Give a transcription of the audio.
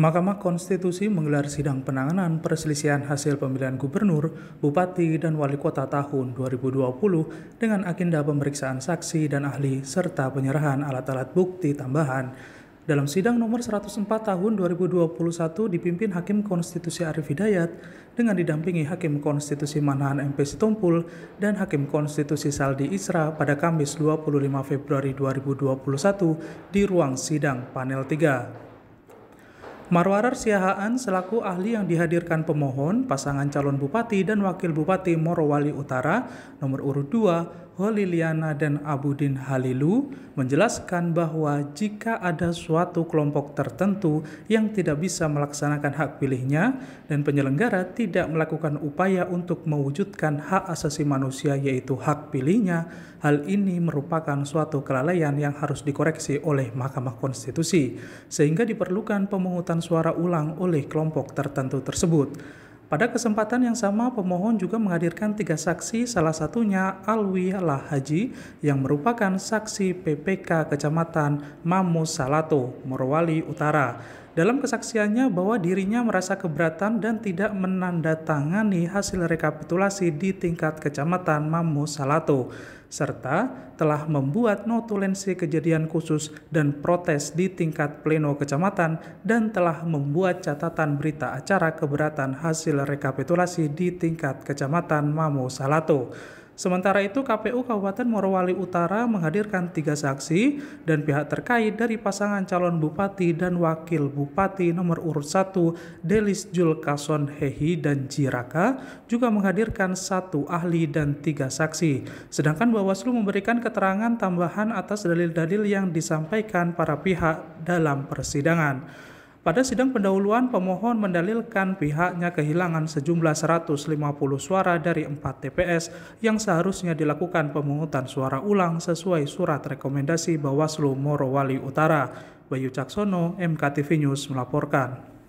Mahkamah Konstitusi menggelar sidang penanganan perselisihan hasil pemilihan gubernur, bupati, dan wali kota tahun 2020 dengan agenda pemeriksaan saksi dan ahli serta penyerahan alat-alat bukti tambahan. Dalam sidang nomor 104 tahun 2021 dipimpin Hakim Konstitusi Arif Hidayat dengan didampingi Hakim Konstitusi Manahan MP Sitompul dan Hakim Konstitusi Saldi Isra pada Kamis 25 Februari 2021 di ruang sidang panel 3. Marwarar Siahaan selaku ahli yang dihadirkan pemohon pasangan calon bupati dan wakil bupati Morowali Utara nomor urut 2 Holiliana dan Abudin Halilu menjelaskan bahwa jika ada suatu kelompok tertentu yang tidak bisa melaksanakan hak pilihnya dan penyelenggara tidak melakukan upaya untuk mewujudkan hak asasi manusia yaitu hak pilihnya, hal ini merupakan suatu kelalaian yang harus dikoreksi oleh Mahkamah Konstitusi sehingga diperlukan pemungutan suara ulang oleh kelompok tertentu tersebut. Pada kesempatan yang sama, pemohon juga menghadirkan tiga saksi, salah satunya Alwi Lahaji yang merupakan saksi PPK Kecamatan Mamus Salato, Morowali Utara dalam kesaksiannya bahwa dirinya merasa keberatan dan tidak menandatangani hasil rekapitulasi di tingkat kecamatan Mamu Salato, serta telah membuat notulensi kejadian khusus dan protes di tingkat pleno kecamatan dan telah membuat catatan berita acara keberatan hasil rekapitulasi di tingkat kecamatan Mamu Salato. Sementara itu KPU Kabupaten Morowali Utara menghadirkan tiga saksi dan pihak terkait dari pasangan calon bupati dan wakil bupati nomor urut 1 Delis Julkason Hehi dan Jiraka juga menghadirkan satu ahli dan tiga saksi. Sedangkan Bawaslu memberikan keterangan tambahan atas dalil-dalil yang disampaikan para pihak dalam persidangan. Pada sidang pendahuluan, pemohon mendalilkan pihaknya kehilangan sejumlah 150 suara dari 4 TPS yang seharusnya dilakukan pemungutan suara ulang sesuai surat rekomendasi Bawaslu Morowali Utara. Bayu Caksono, MKTV News melaporkan.